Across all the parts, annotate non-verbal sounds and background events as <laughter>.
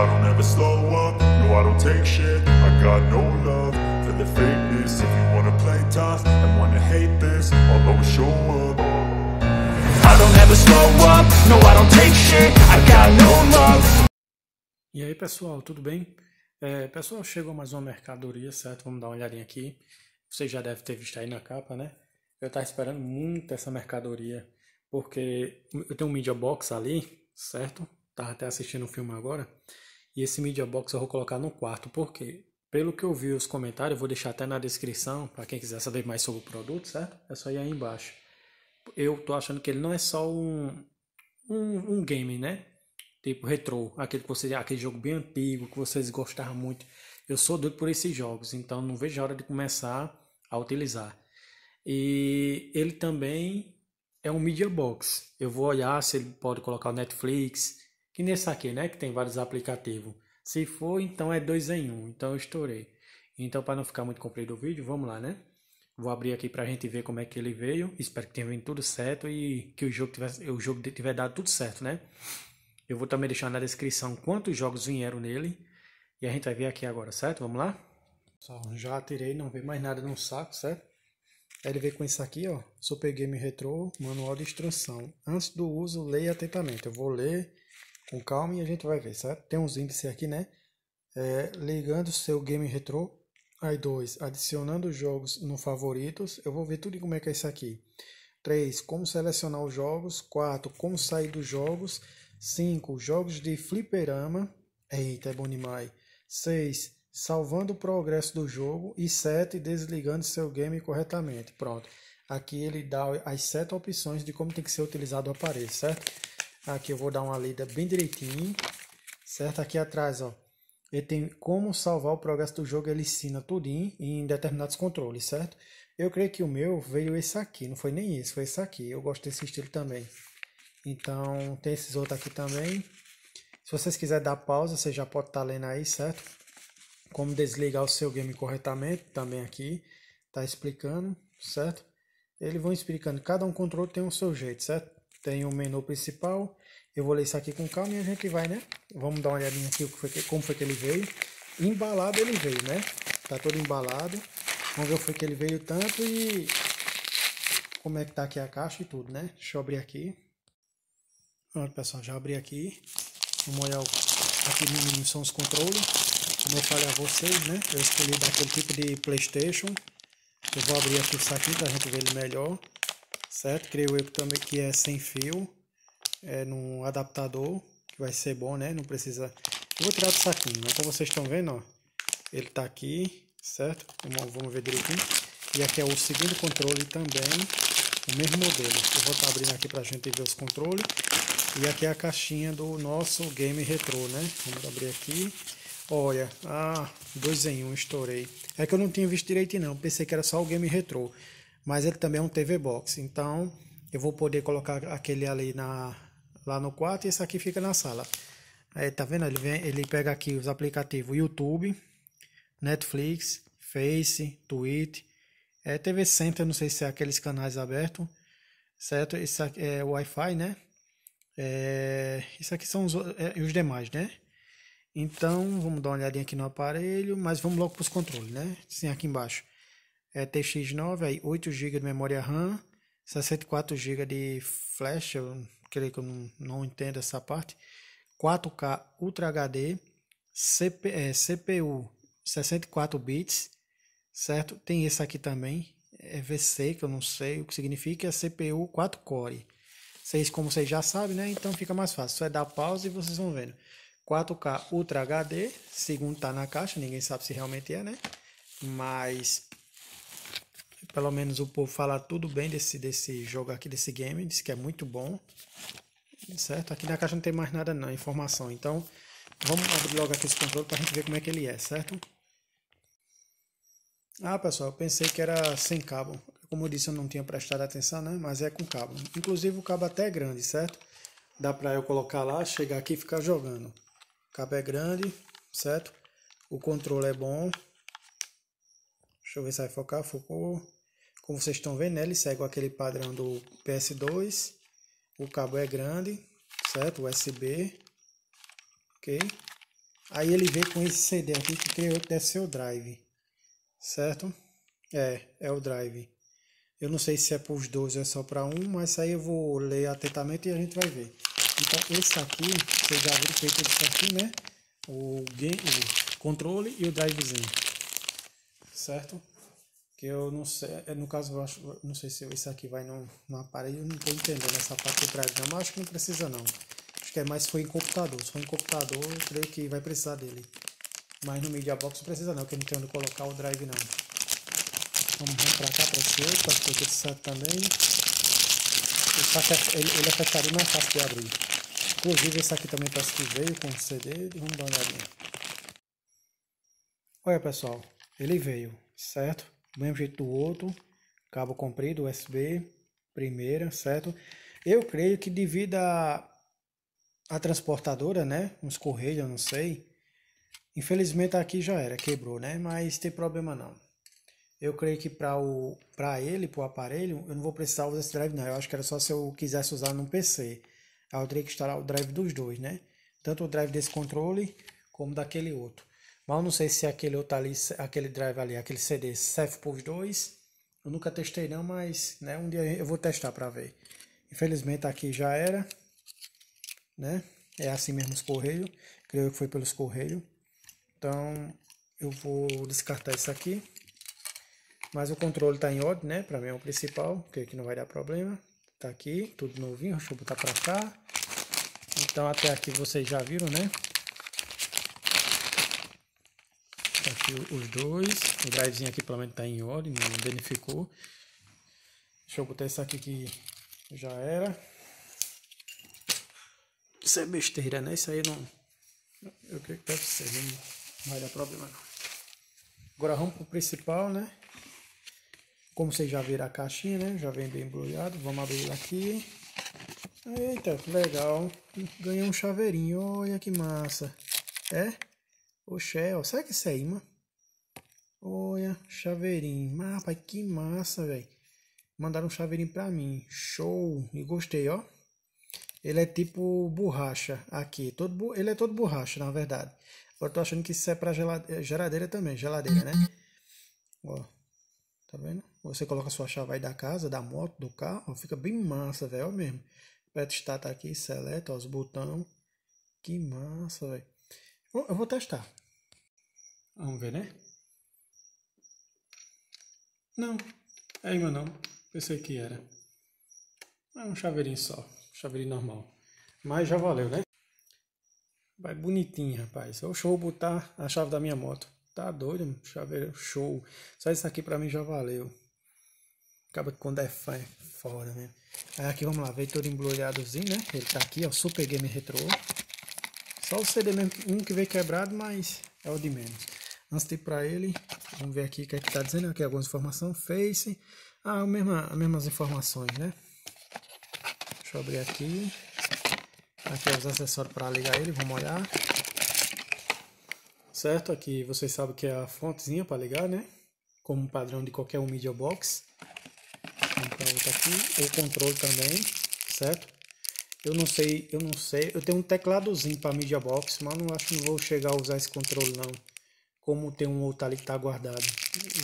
I don't ever slow up, no I don't take shit I got no love for the fakeness If you wanna play tough and wanna hate this I'll always show up I don't ever slow up, no I don't take shit I got no love E aí pessoal, tudo bem? É, pessoal, chegou mais uma mercadoria, certo? Vamos dar uma olhadinha aqui Você já deve ter visto aí na capa, né? Eu tava esperando muito essa mercadoria Porque eu tenho um media box ali, certo? Tava até assistindo um filme agora e esse Media Box eu vou colocar no quarto, porque pelo que eu vi os comentários, eu vou deixar até na descrição para quem quiser saber mais sobre o produto, certo? É só ir aí embaixo. Eu tô achando que ele não é só um, um, um game, né? Tipo retrô, aquele, que você, aquele jogo bem antigo que vocês gostaram muito. Eu sou doido por esses jogos, então não vejo a hora de começar a utilizar. E ele também é um media box. Eu vou olhar se ele pode colocar o Netflix, e nesse aqui, né, que tem vários aplicativos. Se for, então é dois em um. Então eu estourei. Então, para não ficar muito comprido o vídeo, vamos lá, né? Vou abrir aqui para a gente ver como é que ele veio. Espero que tenha vindo tudo certo e que o jogo, tivesse, o jogo tiver dado tudo certo, né? Eu vou também deixar na descrição quantos jogos vieram nele. E a gente vai ver aqui agora, certo? Vamos lá? Só já tirei, não veio mais nada no saco, certo? ele veio com isso aqui, ó. Super Game Retro, manual de instrução. Antes do uso, leia atentamente. Eu vou ler com calma e a gente vai ver, certo? Tem uns índices aqui, né? É, ligando seu game retro Aí dois adicionando jogos no favoritos. Eu vou ver tudo como é que é isso aqui. três como selecionar os jogos. quatro como sair dos jogos. cinco jogos de fliperama. Eita, é bom demais. seis salvando o progresso do jogo. E sete desligando seu game corretamente. Pronto. Aqui ele dá as sete opções de como tem que ser utilizado o aparelho, certo? Aqui eu vou dar uma lida bem direitinho, certo? Aqui atrás, ó, ele tem como salvar o progresso do jogo, ele ensina tudinho em determinados controles, certo? Eu creio que o meu veio esse aqui, não foi nem isso, foi esse aqui. Eu gosto desse estilo também. Então, tem esses outros aqui também. Se vocês quiserem dar pausa, você já pode estar tá lendo aí, certo? Como desligar o seu game corretamente, também aqui. Tá explicando, certo? Eles vão explicando. Cada um controle tem o seu jeito, certo? Tem o um menu principal. Eu vou ler isso aqui com calma e a gente vai, né? Vamos dar uma olhadinha aqui foi que, como foi que ele veio. Embalado ele veio, né? Tá todo embalado. Vamos ver o foi que ele veio tanto e como é que tá aqui a caixa e tudo, né? Deixa eu abrir aqui. Pronto, pessoal, já abri aqui. Vamos olhar aqui no mínimo são os controles. Como eu falei a vocês, né? Eu escolhi daquele tipo de Playstation. Eu vou abrir aqui isso aqui pra gente ver ele melhor certo? Creio eu também que é sem fio, é num adaptador, que vai ser bom, né? Não precisa... Eu vou tirar do saquinho, né? Como então vocês estão vendo, ó, ele tá aqui, certo? Vamos, vamos ver direitinho. E aqui é o segundo controle também, o mesmo modelo. Eu vou estar tá abrindo aqui pra gente ver os controles. E aqui é a caixinha do nosso game retrô, né? Vamos abrir aqui. Olha, ah, dois em um, estourei. É que eu não tinha visto direito não, pensei que era só o game retrô mas ele também é um TV Box. Então, eu vou poder colocar aquele ali na, lá no quarto e esse aqui fica na sala. É, tá vendo? Ele, vem, ele pega aqui os aplicativos YouTube, Netflix, Face, Twitter, é, TV Center, não sei se é aqueles canais abertos, certo? Isso aqui é Wi-Fi, né? É, isso aqui são os, é, os demais, né? Então, vamos dar uma olhadinha aqui no aparelho, mas vamos logo para os controles, né? Sim, aqui embaixo é TX9, aí 8 GB de memória RAM, 64 GB de flash, eu creio que eu não, não entendo essa parte, 4K Ultra HD, CP, é, CPU 64 bits, certo? Tem esse aqui também, é VC, que eu não sei o que significa, é CPU 4 core. Vocês, como vocês já sabem, né? Então fica mais fácil, só é dar pausa e vocês vão vendo. 4K Ultra HD, segundo tá na caixa, ninguém sabe se realmente é, né? Mas pelo menos o povo fala tudo bem desse, desse jogo aqui, desse game, diz que é muito bom, certo? Aqui na caixa não tem mais nada não, informação, então vamos abrir logo aqui esse controle para a gente ver como é que ele é, certo? Ah, pessoal, eu pensei que era sem cabo, como eu disse eu não tinha prestado atenção, né? Mas é com cabo, inclusive o cabo até é grande, certo? Dá para eu colocar lá, chegar aqui e ficar jogando. O cabo é grande, certo? O controle é bom. Deixa eu ver se vai focar, focou. Como vocês estão vendo, né, ele segue aquele padrão do PS2. O cabo é grande, certo? USB. Ok? Aí ele vem com esse CD aqui que creio que deve ser o drive. Certo? É, é o drive. Eu não sei se é para os dois ou é só para um, mas aí eu vou ler atentamente e a gente vai ver. Então esse aqui, vocês já viram feito isso aqui, né? O, game, o controle e o drivezinho. Certo? que eu não sei, eh, no caso eu acho, não sei se isso aqui vai num, num aparelho, eu não estou entendendo essa parte do drive não, mas acho que não precisa não. Acho que é mais se foi em computador, se for em computador eu creio que vai precisar dele. Mas no Media Box não precisa não, que não tem onde colocar o drive não. Vamos, vir pra cá para esse outro, para que esse também. Tá ele, ele é fechado não é fácil de abrir. Inclusive esse aqui também parece que veio com CD, vamos dar uma olhadinha. Olha pessoal, ele veio, certo? do mesmo jeito do outro, cabo comprido, USB, primeira, certo? Eu creio que devido a, a transportadora, né, uns correios, eu não sei, infelizmente aqui já era, quebrou, né, mas tem problema não. Eu creio que para o para ele, para o aparelho, eu não vou precisar usar esse drive não, eu acho que era só se eu quisesse usar no PC. Aí eu teria que instalar o drive dos dois, né? Tanto o drive desse controle como daquele outro. Mal não sei se aquele outro ali, aquele drive ali, aquele CD serve para os dois. Eu nunca testei não, mas né, um dia eu vou testar para ver. Infelizmente aqui já era, né? É assim mesmo os correios. Creio que foi pelos correios. Então eu vou descartar isso aqui. Mas o controle está em ordem, né? Para mim é o principal, Creio que não vai dar problema. Tá aqui, tudo novinho, deixa eu botar para cá. Então até aqui vocês já viram, né? Tá aqui os dois. O drivezinho aqui pelo menos está em ordem, não danificou. Deixa eu botar esse aqui que já era. Isso é besteira, né? Isso aí não. Eu creio que deve ser, né? não vai dar problema não. Agora vamos pro principal, né? Como vocês já viram a caixinha, né? Já vem bem embrulhado. Vamos abrir ele aqui. Eita, que legal. Ganhei um chaveirinho. Olha que massa. É? O Shell, é, será que isso é imã? Olha, chaveirinho. mapa, ah, rapaz, que massa, velho. Mandaram um chaveirinho pra mim. Show! E gostei, ó. Ele é tipo borracha aqui. Todo, ele é todo borracha, na verdade. Agora tô achando que isso é pra geladeira, geladeira também. Geladeira, né? Ó. Tá vendo? Você coloca sua chave aí da casa, da moto, do carro. fica bem massa, velho. mesmo. Pet está tá aqui, seleta, ó, os botão. Que massa, velho. Eu vou testar. Vamos ver, né? Não, é irmão não. Pensei que era. É um chaveirinho só. Chaveirinho normal. Mas já valeu, né? Vai bonitinho, rapaz. Eu show botar a chave da minha moto. Tá doido, mano? chaveiro show. Só isso aqui pra mim já valeu. Acaba que quando é fã é fora mesmo. Né? Aí aqui vamos lá, veio todo embrulhadozinho, né? Ele tá aqui, ó, Super Game Retro. Só o CD mesmo, um que veio quebrado, mas é o de menos. Antes de ir para ele, vamos ver aqui o que é que está dizendo. Aqui algumas informações. Face. Ah, a mesma, as mesmas informações, né? Deixa eu abrir aqui. Aqui é os acessórios para ligar ele, vamos olhar. Certo? Aqui vocês sabem que é a fontezinha para ligar, né? Como padrão de qualquer um Media Box. Então, aqui. O controle também, certo? Eu não sei, eu não sei. Eu tenho um tecladozinho para mídia box, mas não acho que não vou chegar a usar esse controle não. Como tem um outro ali que tá guardado.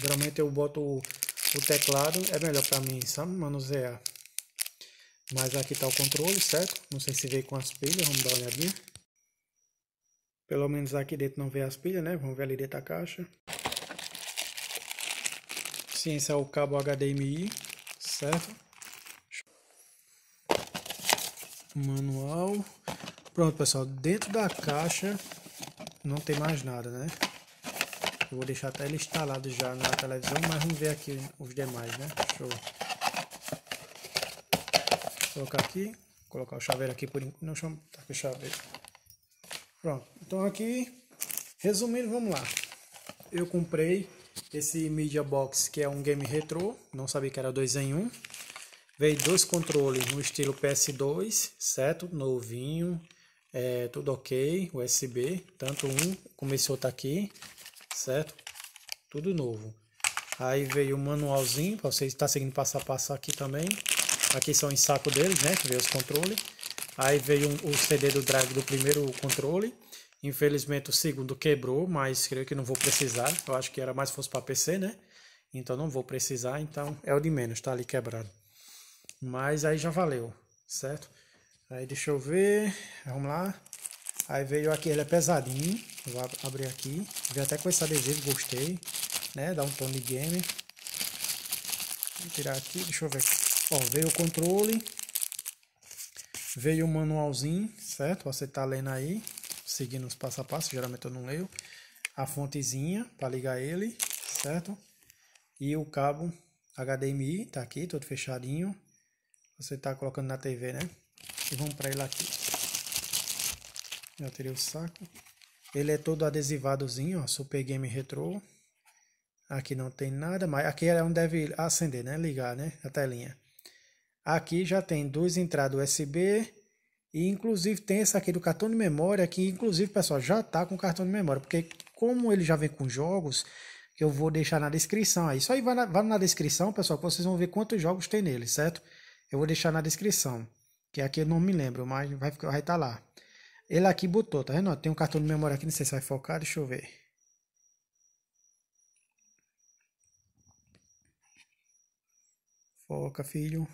Geralmente eu boto o, o teclado, é melhor para mim, sabe, manusear. Mas aqui tá o controle, certo? Não sei se veio com as pilhas, vamos dar uma olhadinha. Pelo menos aqui dentro não vê as pilhas, né? Vamos ver ali dentro da caixa. Sim, esse é o cabo HDMI, certo? manual. Pronto, pessoal, dentro da caixa não tem mais nada, né? Eu vou deixar até ele instalado já na televisão, mas vamos ver aqui os demais, né? Show. colocar aqui, colocar o chaveiro aqui por enquanto, não chama, tá com o chaveiro. Pronto, então aqui, resumindo, vamos lá. Eu comprei esse Media Box, que é um game retrô, não sabia que era dois em um Veio dois controles no estilo PS2, certo? Novinho, é, tudo ok, USB, tanto um começou a estar aqui, certo? Tudo novo. Aí veio o manualzinho, para vocês estar tá seguindo passo a passo aqui também. Aqui são os sacos deles, né? Que veio os controles. Aí veio um, o CD do drive do primeiro controle. Infelizmente o segundo quebrou, mas creio que não vou precisar. Eu acho que era mais fosse para PC, né? Então não vou precisar, então é o de menos, tá ali quebrado. Mas aí já valeu, certo? Aí deixa eu ver, vamos lá. Aí veio aqui, ele é pesadinho, vou abrir aqui. Veio até com esse adesivo, gostei, né? Dá um tom de game. Vou tirar aqui, deixa eu ver. Ó, veio o controle, veio o manualzinho, certo? Você tá lendo aí, seguindo os passo a passo, geralmente eu não leio. A fontezinha para ligar ele, certo? E o cabo HDMI, tá aqui, todo fechadinho você está colocando na TV, né? E vamos para ele aqui. Já tirei o saco. Ele é todo adesivadozinho, ó, Super Game Retro. Aqui não tem nada mas Aqui é onde deve acender, né? Ligar, né? A telinha. Aqui já tem duas entradas USB. E inclusive tem essa aqui do cartão de memória, que inclusive, pessoal, já tá com cartão de memória. Porque como ele já vem com jogos, que eu vou deixar na descrição aí. isso aí vai na, vai na descrição, pessoal, que vocês vão ver quantos jogos tem nele, certo? Eu vou deixar na descrição, que aqui eu não me lembro, mas vai estar vai tá lá. Ele aqui botou, tá vendo? Tem um cartão de memória aqui, não sei se vai focar, deixa eu ver. Foca, filho.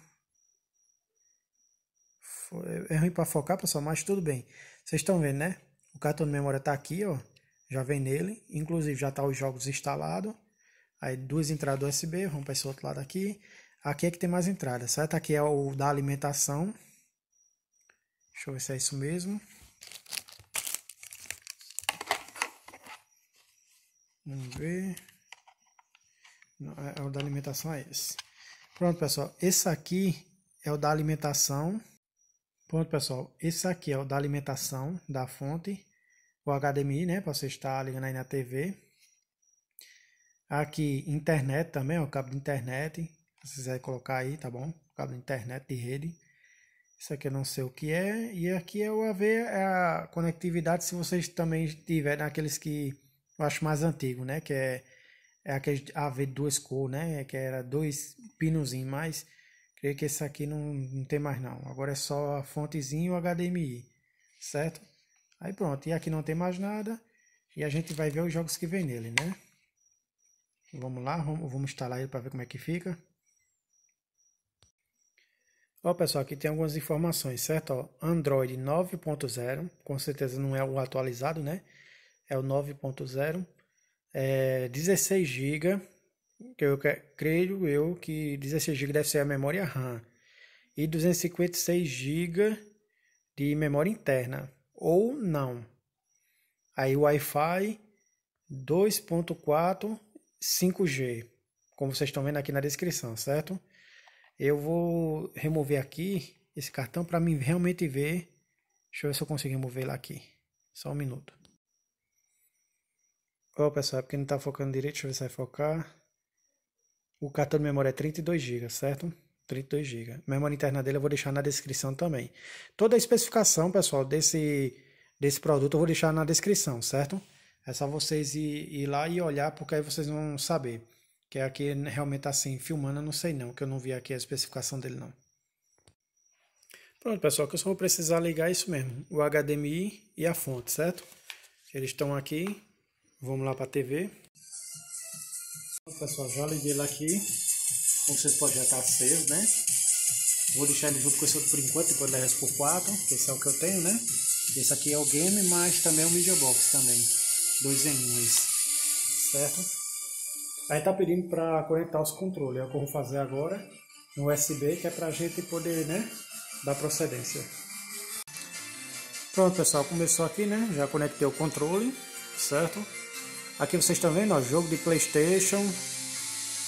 É, é ruim para focar, pessoal, mas tudo bem. Vocês estão vendo, né? O cartão de memória tá aqui, ó. Já vem nele. Inclusive, já tá os jogos instalados. Aí, duas entradas USB. Vamos para esse outro lado aqui. Aqui é que tem mais entrada, certo? Aqui é o da alimentação. Deixa eu ver se é isso mesmo. Vamos ver. Não, é, é, o da alimentação é esse. Pronto, pessoal. Esse aqui é o da alimentação. Pronto, pessoal. Esse aqui é o da alimentação da fonte. O HDMI, né? Para você estar ligando aí na TV. Aqui, internet também, ó, é o cabo de internet. Se quiser colocar aí, tá bom? Por causa da internet, de rede. Isso aqui eu não sei o que é. E aqui é o AV, é a conectividade, se vocês também tiverem aqueles que eu acho mais antigo, né? Que é, é aquele AV duas cores, né? Que era dois pinozinhos, mas creio que esse aqui não, não tem mais não. Agora é só a fontezinha e o HDMI, certo? Aí pronto, e aqui não tem mais nada. E a gente vai ver os jogos que vem nele, né? Vamos lá, vamos, vamos instalar ele para ver como é que fica. Ó, pessoal, aqui tem algumas informações, certo? Ó, Android 9.0, com certeza não é o atualizado, né? É o 9.0, é 16 GB, que eu creio eu que 16 GB deve ser a memória RAM e 256 GB de memória interna ou não. Aí Wi-Fi 2.4 5G, como vocês estão vendo aqui na descrição, certo? Eu vou remover aqui esse cartão para mim realmente ver. Deixa eu ver se eu consigo remover lá aqui. Só um minuto. Ó, oh, pessoal, é porque não tá focando direito, deixa eu ver se vai focar. O cartão de memória é 32 GB, certo? 32 GB. Memória interna dele eu vou deixar na descrição também. Toda a especificação, pessoal, desse desse produto eu vou deixar na descrição, certo? É só vocês ir, ir lá e olhar, porque aí vocês vão saber. Que é aqui realmente tá, assim, filmando, eu não sei não, que eu não vi aqui a especificação dele não. Pronto, pessoal, que eu só vou precisar ligar isso mesmo, o HDMI e a fonte, certo? Eles estão aqui, vamos lá para a TV. Pessoal, já liguei ele aqui, como vocês podem já estar tá aceso, né? Vou deixar ele junto com esse outro por enquanto, depois leva esse por 4, que esse é o que eu tenho, né? Esse aqui é o game, mas também é o Media Box também. Dois em um esse. Certo? Aí está pedindo para conectar os controles, é o que eu vou fazer agora no USB, que é para a gente poder né, dar procedência. Pronto pessoal, começou aqui né, já conectei o controle, certo? Aqui vocês estão vendo, ó, jogo de Playstation,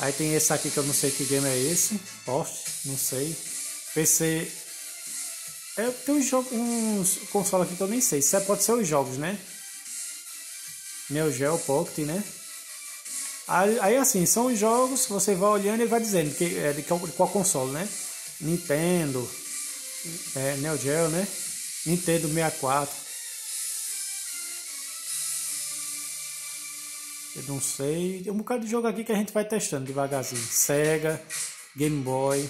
aí tem esse aqui que eu não sei que game é esse, Porsche, não sei, PC, é, tem uns, jogos, uns console aqui que eu nem sei, isso é, pode ser os jogos né, Neo Geo Pocket né, Aí, assim, são jogos você vai olhando e vai dizendo que é de qual, de qual console, né? Nintendo, é, Neo Geo, né? Nintendo 64. Eu não sei. Tem um bocado de jogo aqui que a gente vai testando devagarzinho. Sega, Game Boy,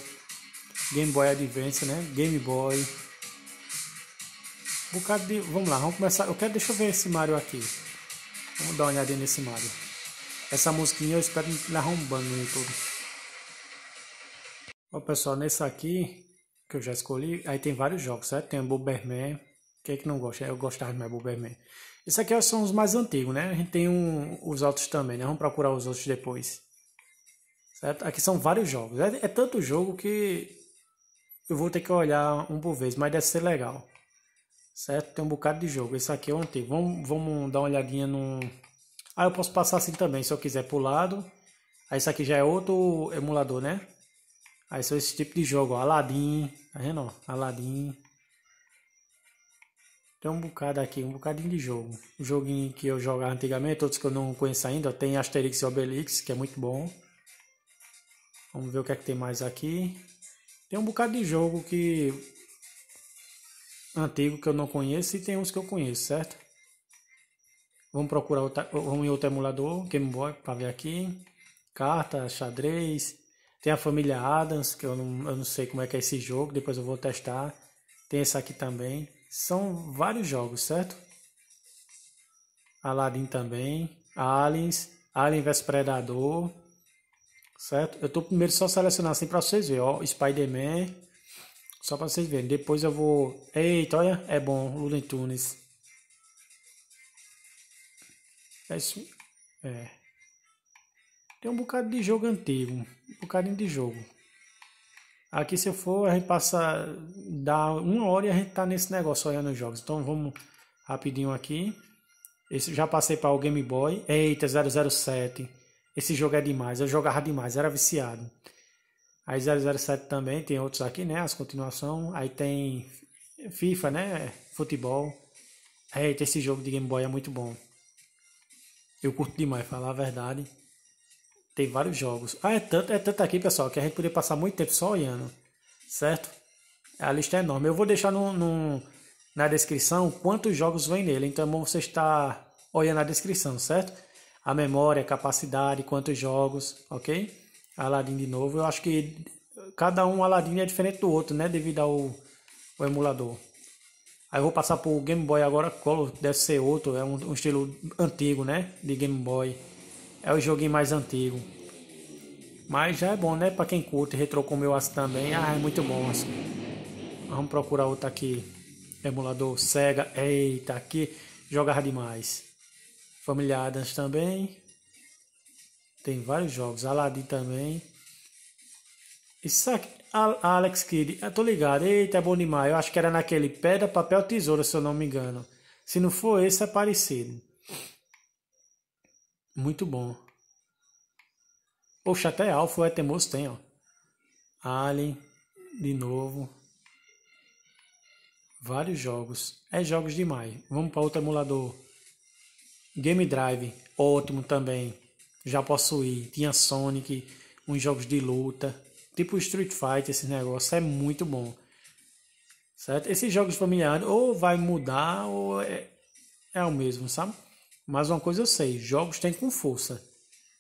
Game Boy Advance, né? Game Boy. Um bocado de. Vamos lá, vamos começar. Eu quero. Deixa eu ver esse Mario aqui. Vamos dar uma olhadinha nesse Mario. Essa musiquinha eu espero não estiver arrombando no né, YouTube. Ó pessoal, nesse aqui, que eu já escolhi, aí tem vários jogos, certo? Tem o Bomberman, quem é que não gosta? Eu gostava mais do esse aqui são os mais antigos, né? A gente tem um, os outros também, né? Vamos procurar os outros depois. Certo? Aqui são vários jogos. É, é tanto jogo que eu vou ter que olhar um por vez, mas deve ser legal. Certo? Tem um bocado de jogo. Esse aqui é o antigo. Vamos, vamos dar uma olhadinha no... Aí eu posso passar assim também, se eu quiser pro lado. Aí isso aqui já é outro emulador, né? Aí são esse tipo de jogo, ó. Aladdin, tá vendo? Aladdin. Tem um bocado aqui, um bocadinho de jogo. um joguinho que eu jogava antigamente, outros que eu não conheço ainda. Tem Asterix e Obelix, que é muito bom. Vamos ver o que é que tem mais aqui. Tem um bocado de jogo que... Antigo que eu não conheço e tem uns que eu conheço, certo? Vamos procurar outra, vamos em outro emulador, Game Boy, para ver aqui. Carta, xadrez. Tem a família Adams, que eu não, eu não sei como é que é esse jogo, depois eu vou testar. Tem esse aqui também. São vários jogos, certo? Aladdin também. Aliens. Alien vs Predador. Certo? Eu tô primeiro só selecionando assim para vocês verem. Ó, Spider-Man. Só para vocês verem. Depois eu vou. Eita, olha. É bom. Looney Tunes. É, é. Tem um bocado de jogo antigo. Um bocadinho de jogo. Aqui se eu for, a gente passa. Dá uma hora e a gente tá nesse negócio olhando os jogos. Então vamos rapidinho aqui. Esse, já passei para o Game Boy. Eita, 007. Esse jogo é demais. Eu jogava demais, era viciado. Aí 007 também, tem outros aqui, né? As continuação. Aí tem FIFA, né? Futebol. Eita, esse jogo de Game Boy é muito bom. Eu curto demais, falar a verdade. Tem vários jogos. Ah, é tanto, é tanto aqui, pessoal, que a gente poderia passar muito tempo só olhando. Certo? A lista é enorme. Eu vou deixar no, no na descrição quantos jogos vem nele. Então é bom você estar olhando na descrição, certo? A memória, a capacidade, quantos jogos, ok? Aladdin de novo. Eu acho que cada um Aladdin é diferente do outro, né? Devido ao, ao emulador. Aí eu vou passar pro Game Boy agora, Color, deve ser outro, é um, um estilo antigo, né? De Game Boy. É o joguinho mais antigo. Mas já é bom, né? Pra quem curte, retro como eu assim também. Ah, é muito bom, assim. Vamos procurar outro aqui. Emulador Sega. Eita, aqui jogava demais. Family também. Tem vários jogos. Aladdin também. Isso aqui Alex Kidd, eu tô ligado, eita, é bom demais. Eu acho que era naquele pedra, papel, tesoura, se eu não me engano. Se não for esse, é parecido. Muito bom. Poxa, até Alpha é temoso tem, ó. Alien, de novo. Vários jogos. É jogos demais. Vamos para outro emulador. Game Drive, ótimo também. Já possuí. Tinha Sonic, uns jogos de luta tipo Street Fighter, esse negócio é muito bom. Certo? Esses jogos familiares é ou vai mudar ou é, é o mesmo, sabe? Mas uma coisa eu sei, jogos tem com força.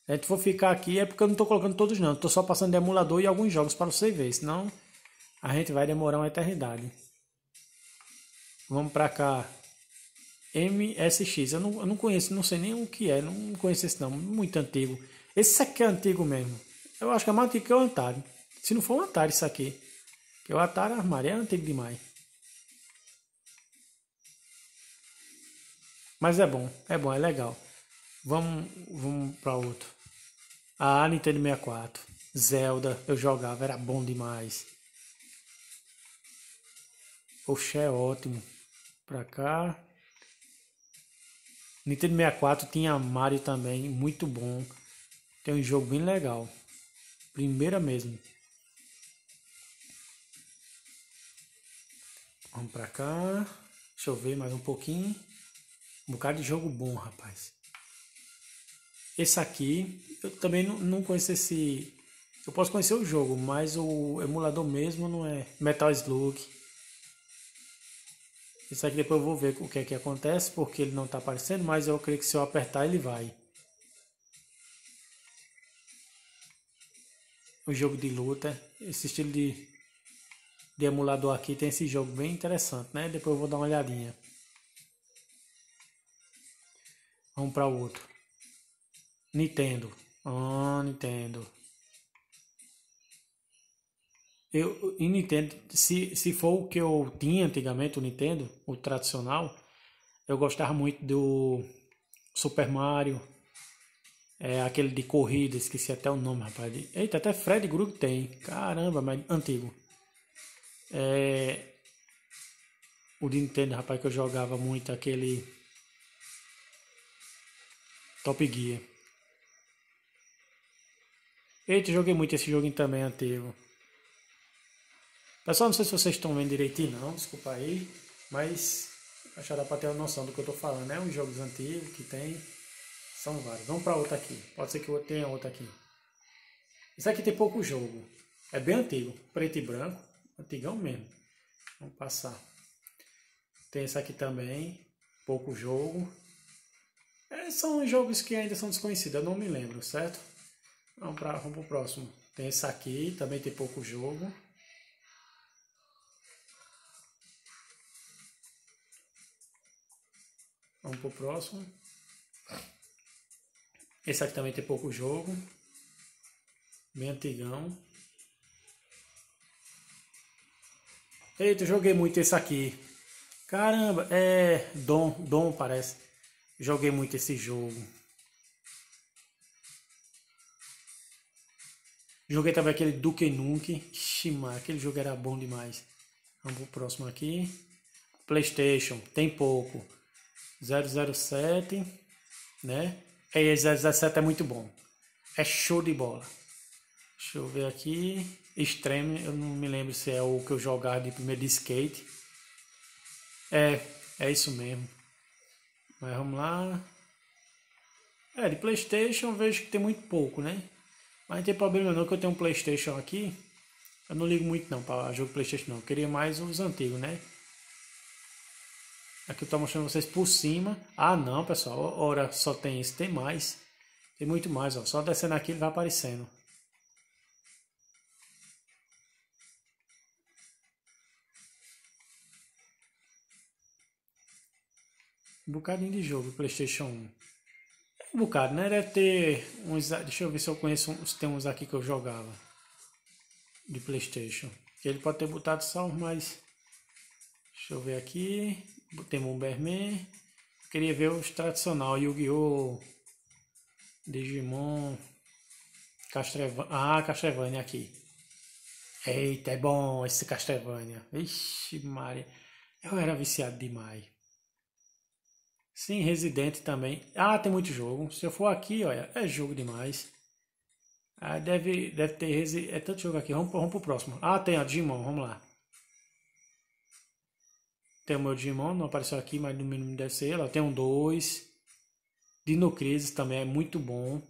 É, se gente for ficar aqui é porque eu não estou colocando todos não, estou só passando de emulador e alguns jogos para você ver, senão a gente vai demorar uma eternidade. Vamos para cá. MSX, eu não, eu não conheço, não sei nem o que é, não conheço esse não, muito antigo. Esse aqui é antigo mesmo. Eu acho que é mais antigo que o Atari. Se não for um Atari isso aqui. Porque o Atari armário é antigo demais. Mas é bom, é bom, é legal. Vamos, vamos para outro. A Nintendo 64. Zelda, eu jogava, era bom demais. Poxa, é ótimo. Pra cá. Nintendo 64 tinha Mario também, muito bom. Tem um jogo bem legal. Primeira mesmo. Vamos pra cá. Deixa eu ver mais um pouquinho. Um bocado de jogo bom, rapaz. Esse aqui, eu também não, não conheço esse. Eu posso conhecer o jogo, mas o emulador mesmo não é. Metal Slug. Esse aqui depois eu vou ver o que é que acontece, porque ele não está aparecendo, mas eu creio que se eu apertar ele vai. O jogo de luta, esse estilo de de emulador aqui, tem esse jogo bem interessante, né? Depois eu vou dar uma olhadinha. Vamos para o outro. Nintendo. Ah, Nintendo. Eu, em Nintendo, se, se for o que eu tinha antigamente, o Nintendo, o tradicional, eu gostava muito do Super Mario, é, aquele de corrida, esqueci até o nome, rapaz. Eita, até Fred Grug tem. Caramba, mas antigo. É, o de Nintendo, rapaz, que eu jogava muito aquele Top Gear. Eita, joguei muito esse joguinho também antigo. Pessoal, não sei se vocês estão vendo direitinho não, desculpa aí, mas acho que dá pra ter uma noção do que eu tô falando, né? Os jogos antigos que tem, são vários. Vamos pra outra aqui, pode ser que eu tenha outra aqui. Isso aqui tem pouco jogo, é bem antigo, preto e branco. Antigão mesmo. Vamos passar. Tem esse aqui também. Pouco jogo. É, são jogos que ainda são desconhecidos, eu não me lembro, certo? Vamos, para vamos pro próximo. Tem esse aqui, também tem pouco jogo. Vamos pro próximo. Esse aqui também tem pouco jogo. Bem antigão. Eita, joguei muito esse aqui. Caramba, é. Dom, Dom parece. Joguei muito esse jogo. Joguei também aquele Duke Nukem. Ximar, aquele jogo era bom demais. Vamos pro próximo aqui. PlayStation, tem pouco. 007, né? É, 007 é muito bom. É show de bola. Deixa eu ver aqui. Extreme, eu não me lembro se é o que eu jogava de primeiro de skate. É, é isso mesmo. Mas vamos lá. É, de Playstation eu vejo que tem muito pouco, né? Mas não tem problema não que eu tenho um Playstation aqui. Eu não ligo muito não para jogo Playstation não. Eu queria mais os antigos, né? Aqui eu estou mostrando vocês por cima. Ah não, pessoal. Ora, só tem isso. Tem mais. Tem muito mais, ó. Só descendo aqui ele vai aparecendo. Um bocadinho de jogo, PlayStation 1. Um bocado, né? Deve ter uns. Deixa eu ver se eu conheço uns. Tem uns aqui que eu jogava. De PlayStation. Que ele pode ter botado só uns mais. Deixa eu ver aqui. Tem Bomberman. Queria ver os tradicional Yu-Gi-Oh! Digimon. Castlevania. Ah, Castrevania aqui. Eita, é bom esse Castrevania. Ixi, Maria. Eu era viciado demais. Sim, Resident também. Ah, tem muito jogo. Se eu for aqui, olha, é jogo demais. Ah, deve, deve ter Resi... É tanto jogo aqui. Vamos, vamos pro próximo. Ah, tem a Digimon, vamos lá. Tem o meu Digimon, não apareceu aqui, mas no mínimo deve ser ela. Tem um 2. Crisis também é muito bom.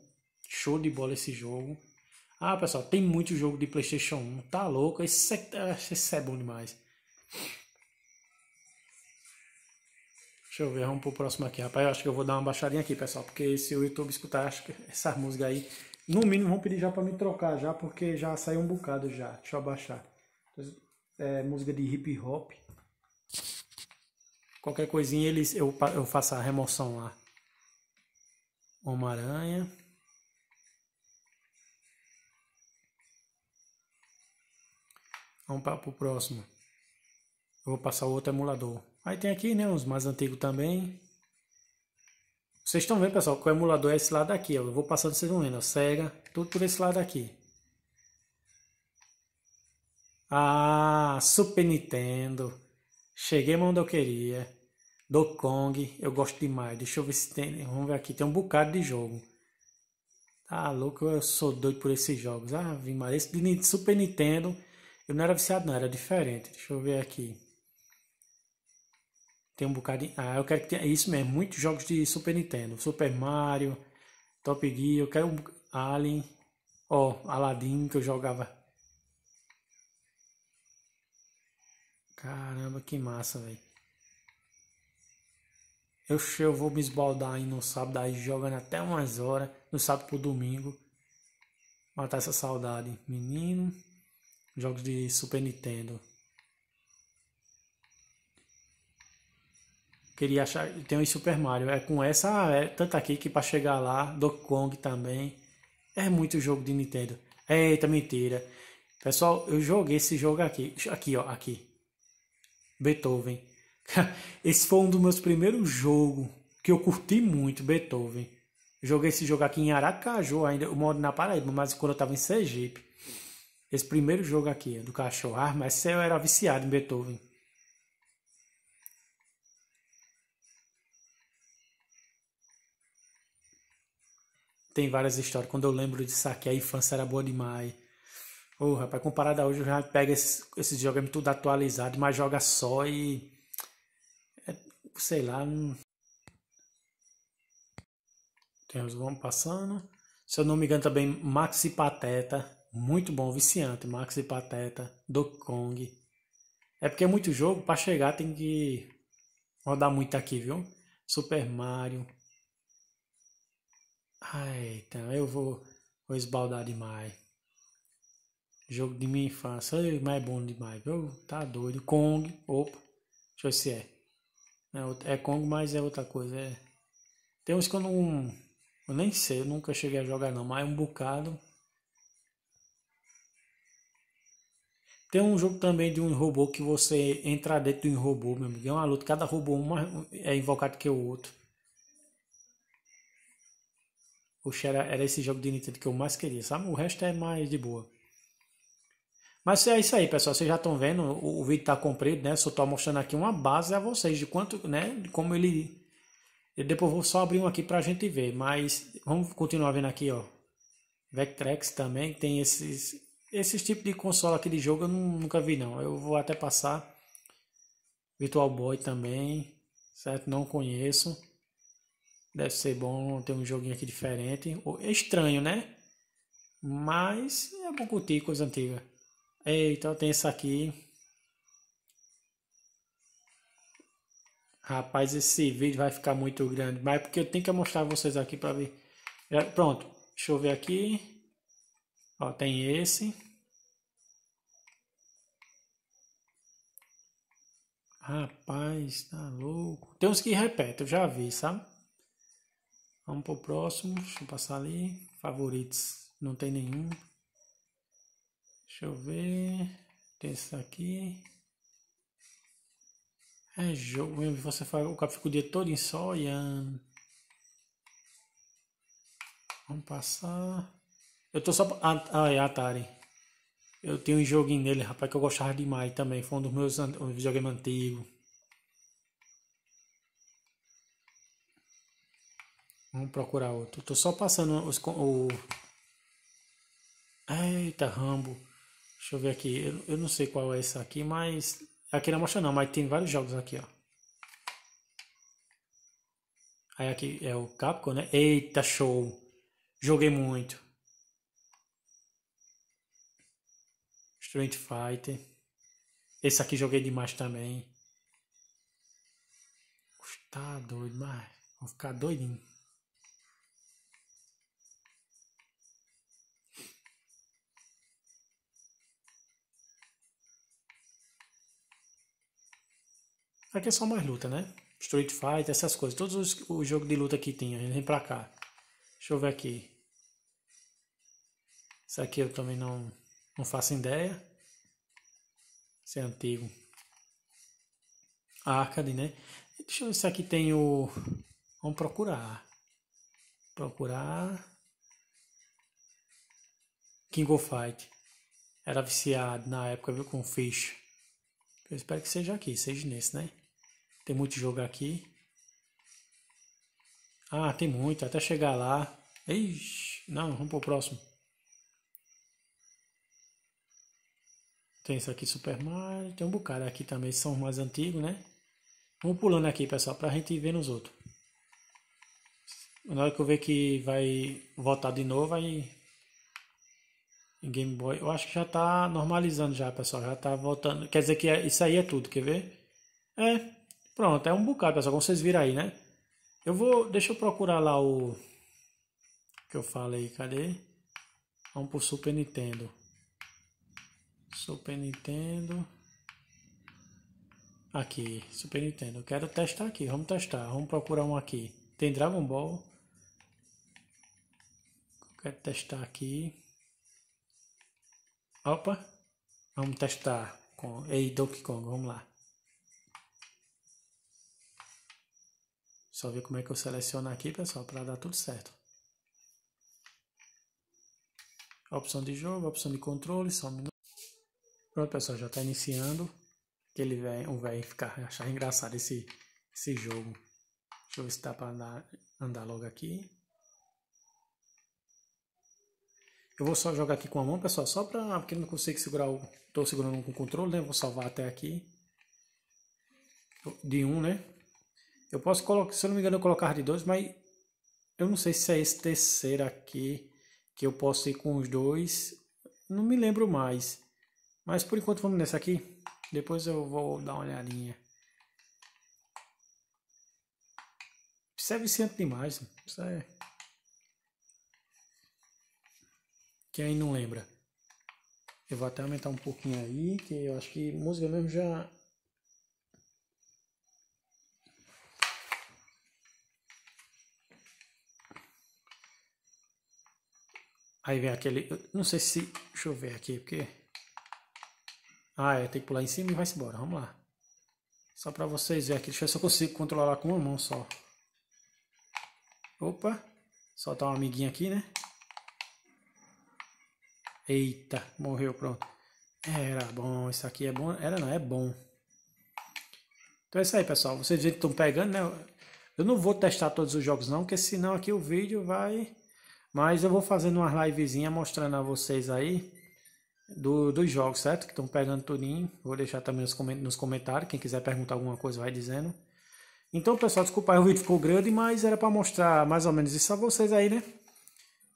Show de bola esse jogo. Ah, pessoal, tem muito jogo de Playstation 1. Tá louco? Esse é, esse é bom demais. Deixa eu ver, vamos pro próximo aqui. Rapaz, eu acho que eu vou dar uma baixadinha aqui, pessoal, porque se o YouTube escutar acho que essa música aí, no mínimo vão pedir já para me trocar já, porque já saiu um bocado já. Deixa eu abaixar. É, música de hip hop. Qualquer coisinha eles eu, eu faço a remoção lá. Homem-Aranha. Vamos para o próximo. Eu vou passar o outro emulador. Aí tem aqui, né, uns mais antigos também. Vocês estão vendo, pessoal, que o emulador é esse lado aqui, ó. Eu vou passando, vocês vão vendo, ó. Sega, tudo por esse lado aqui. Ah, Super Nintendo. Cheguei onde eu queria. Do Kong, eu gosto demais. Deixa eu ver se tem... Vamos ver aqui, tem um bocado de jogo. Tá louco, eu sou doido por esses jogos. Ah, Vim mais esse de Super Nintendo... Eu não era viciado não, era diferente. Deixa eu ver aqui. Tem um bocadinho. Ah, eu quero que tenha. É isso mesmo, muitos jogos de Super Nintendo. Super Mario, Top Gear, eu quero um. Alien. Ó, oh, Aladdin que eu jogava. Caramba, que massa, velho. Eu, eu vou me esbaldar aí no sábado, aí jogando até umas horas. No sábado pro domingo. Matar essa saudade. Menino. Jogos de Super Nintendo. queria achar. Tem um Super Mario. É com essa. Ah, é, tanto aqui que para chegar lá. Donkey Kong também. É muito jogo de Nintendo. Eita, mentira. Pessoal, eu joguei esse jogo aqui. Aqui, ó. Aqui. Beethoven. <laughs> Esse foi um dos meus primeiros jogos que eu curti muito, Beethoven. Joguei esse jogo aqui em Aracaju, ainda eu moro na Paraíba, mas quando eu tava em Sergipe. Esse primeiro jogo aqui, é do cachorro, ah, mas eu era viciado em Beethoven. Tem várias histórias. Quando eu lembro de saque, a infância era boa demais. Ô, oh, rapaz, comparado a hoje, eu já pego esses, esses jogos é tudo atualizado, mas joga só e. É, sei lá. Um... Temos, vamos passando. Se eu não me engano, também Max e Pateta. Muito bom, viciante. e Pateta, Donkey Kong. É porque é muito jogo, para chegar tem que rodar muito aqui, viu? Super Mario. Ai, ah, então eu vou, vou esbaldar demais. Jogo de minha infância, mas é bom demais, viu? Tá doido. Kong, opa, deixa eu ver se é. É, é Kong, mas é outra coisa. É. Tem uns que eu não. Eu nem sei, eu nunca cheguei a jogar não, mas é um bocado. Tem um jogo também de um robô que você entra dentro de um robô, meu amigo. É uma luta, cada robô é invocado que o outro. Oxe, era, era esse jogo de Nintendo que eu mais queria, sabe? O resto é mais de boa. Mas é isso aí, pessoal. Vocês já estão vendo, o, o vídeo está comprido, né? Só estou mostrando aqui uma base a vocês de quanto, né? De como ele. Eu depois vou só abrir um aqui para a gente ver. Mas vamos continuar vendo aqui, ó. Vectrex também tem esses, esses tipos de console aqui de jogo. Eu nunca vi, não. Eu vou até passar. Virtual Boy também, certo? Não conheço. Deve ser bom ter um joguinho aqui diferente. É estranho, né? Mas é bom curtir coisa antiga. Eita, tem essa aqui. Rapaz, esse vídeo vai ficar muito grande. Mas é porque eu tenho que mostrar vocês aqui para ver. pronto, deixa eu ver aqui. Ó, tem esse. Rapaz, tá louco. Tem uns que repetem, eu já vi, sabe? Vamos pro próximo. Deixa eu passar ali. Favoritos. Não tem nenhum. Deixa eu ver. Tem esse aqui. É jogo. Você fala, o cara fica o dia todo em só olhando. Vamos passar. Eu tô só. Ah, ah, é Atari. Eu tenho um joguinho nele, rapaz, que eu gostava demais também. Foi um dos meus um videogames antigos. Vamos procurar outro. Tô só passando os. O... Eita, Rambo. Deixa eu ver aqui. Eu, eu não sei qual é esse aqui, mas. Aqui não mostra não, mas tem vários jogos aqui, ó. Aí aqui é o Capcom, né? Eita, show! Joguei muito. Street Fighter. Esse aqui joguei demais também. Tá doido, mas vou ficar doidinho. Aqui é, é só mais luta, né? Street Fighter, essas coisas. Todos os, os jogos de luta que tinha, Ele vem pra cá. Deixa eu ver aqui. Isso aqui eu também não, não faço ideia. Isso é antigo. Arcade, né? Deixa eu ver se aqui tem o... Vamos procurar. Procurar... King of Fight. Era viciado na época, viu? Com Fish. Eu espero que seja aqui, seja nesse, né? Tem muito jogo aqui. Ah, tem muito. Até chegar lá. Ixi, não, vamos pro próximo. Tem isso aqui, Super Mario. Tem um bocado aqui também, são mais antigos, né? Vamos pulando aqui, pessoal, pra gente ver nos outros. Na hora que eu ver que vai voltar de novo, aí... Em Game Boy, eu acho que já tá normalizando já, pessoal. Já tá voltando. Quer dizer que é, isso aí é tudo, quer ver? É, Pronto, é um bocado, pessoal, é como vocês viram aí, né? Eu vou, deixa eu procurar lá o que eu falei, cadê? Vamos pro Super Nintendo. Super Nintendo. Aqui, Super Nintendo. Eu quero testar aqui, vamos testar. Vamos procurar um aqui. Tem Dragon Ball. quero testar aqui. Opa. Vamos testar com Ei Donkey Kong, vamos lá. Só ver como é que eu seleciono aqui, pessoal, para dar tudo certo. Opção de jogo, opção de controle, só um minuto. Pronto, pessoal, já está iniciando. Aquele velho, o velho ficar achar engraçado esse, esse jogo. Deixa eu ver se dá para andar, andar logo aqui. Eu vou só jogar aqui com a mão, pessoal, só para porque não consigo segurar o estou segurando com o controle, né? Vou salvar até aqui. De um, né? Eu posso colocar, se eu não me engano, eu colocar de dois, mas eu não sei se é esse terceiro aqui que eu posso ir com os dois. Não me lembro mais. Mas por enquanto vamos nessa aqui. Depois eu vou dar uma olhadinha. Isso é viciante demais. Isso é... Quem não lembra. Eu vou até aumentar um pouquinho aí, que eu acho que música mesmo já Aí vem aquele. Não sei se. Deixa eu ver aqui, porque. Ah, é, tem que pular em cima e vai-se embora. Vamos lá. Só pra vocês verem aqui. Deixa eu ver se eu consigo controlar com uma mão só. Opa. Soltar uma amiguinha aqui, né? Eita, morreu, pronto. Era bom, isso aqui é bom. Era não, é bom. Então é isso aí, pessoal. Vocês estão pegando, né? Eu não vou testar todos os jogos não, porque senão aqui o vídeo vai mas eu vou fazendo uma livezinha mostrando a vocês aí do, dos jogos, certo? Que estão pegando tudinho. Vou deixar também nos comentários. Quem quiser perguntar alguma coisa, vai dizendo. Então, pessoal, desculpa aí, o vídeo ficou grande, mas era para mostrar mais ou menos isso a vocês aí, né?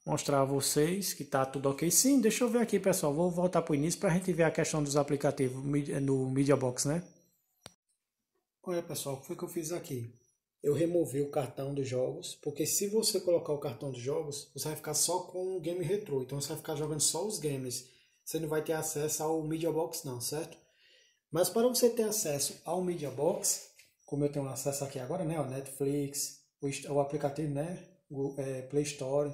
Mostrar a vocês que tá tudo ok. Sim, deixa eu ver aqui, pessoal. Vou voltar para o início para a gente ver a questão dos aplicativos no Media Box, né? Olha, pessoal, o que foi que eu fiz aqui? eu removi o cartão dos jogos, porque se você colocar o cartão dos jogos, você vai ficar só com o game Retro então você vai ficar jogando só os games. Você não vai ter acesso ao Media Box não, certo? Mas para você ter acesso ao Media Box, como eu tenho acesso aqui agora, né, o Netflix, o, aplicativo, né, o, é, Play Store,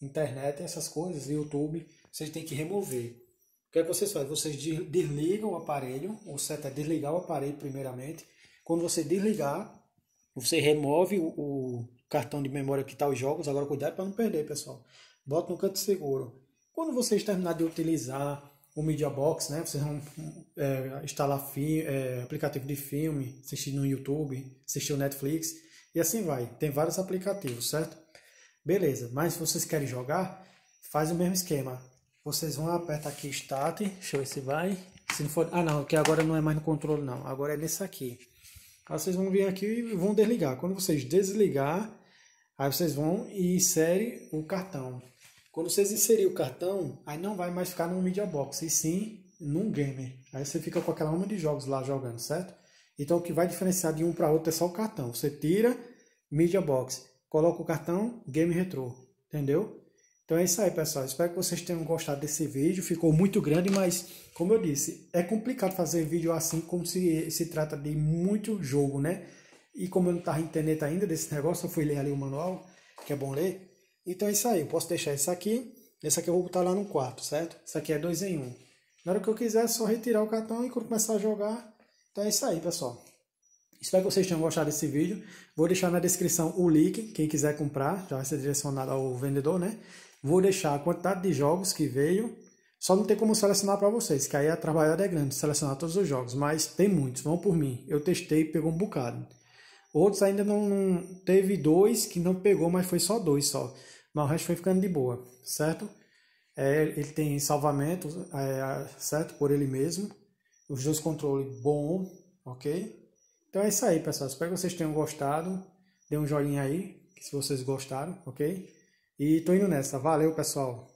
internet, essas coisas, YouTube, vocês têm que remover. O que, é que vocês fazem? Vocês desligam o aparelho, o certo é desligar o aparelho primeiramente. Quando você desligar, você remove o, o cartão de memória que está os jogos. Agora, cuidado para não perder, pessoal. Bota no canto seguro. Quando vocês terminar de utilizar o Media Box, né? Vocês vão é, instalar fi, é, aplicativo de filme, assistir no YouTube, assistir o Netflix e assim vai. Tem vários aplicativos, certo? Beleza, mas se vocês querem jogar, faz o mesmo esquema. Vocês vão apertar aqui Start, deixa eu ver se vai. Se não for... Ah não, que agora não é mais no controle não, agora é nesse aqui. Aí vocês vão vir aqui e vão desligar. Quando vocês desligar, aí vocês vão e insere o cartão. Quando vocês inserirem o cartão, aí não vai mais ficar no Media Box, e sim num Gamer. Aí você fica com aquela onda de jogos lá jogando, certo? Então o que vai diferenciar de um para outro é só o cartão. Você tira Media Box, coloca o cartão Game Retro, entendeu? Então é isso aí, pessoal. Espero que vocês tenham gostado desse vídeo. Ficou muito grande, mas, como eu disse, é complicado fazer vídeo assim, como se se trata de muito jogo, né? E como eu não estava internet ainda desse negócio, eu fui ler ali o manual, que é bom ler. Então é isso aí. Eu posso deixar isso aqui. Esse aqui eu vou botar lá no quarto, certo? Isso aqui é dois em Um. Na hora que eu quiser, é só retirar o cartão e começar a jogar. Então é isso aí, pessoal. Espero que vocês tenham gostado desse vídeo. Vou deixar na descrição o link, quem quiser comprar, já vai ser direcionado ao vendedor, né? Vou deixar a quantidade de jogos que veio. Só não tem como selecionar para vocês, que aí a trabalhada é grande, selecionar todos os jogos. Mas tem muitos, vão por mim. Eu testei e pegou um bocado. Outros ainda não, não, Teve dois que não pegou, mas foi só dois só. Mas o resto foi ficando de boa, certo? É, ele tem salvamento, é, certo? Por ele mesmo. Os dois controles bom, ok? Então é isso aí, pessoal. Espero que vocês tenham gostado. Dê um joinha aí, se vocês gostaram, ok? E tô indo nessa. Valeu, pessoal.